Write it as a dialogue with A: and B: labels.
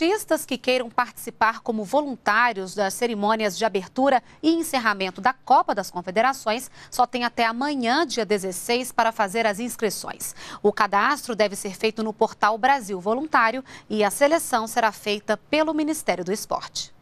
A: Artistas que queiram participar como voluntários das cerimônias de abertura e encerramento da Copa das Confederações só tem até amanhã, dia 16, para fazer as inscrições. O cadastro deve ser feito no portal Brasil Voluntário e a seleção será feita pelo Ministério do Esporte.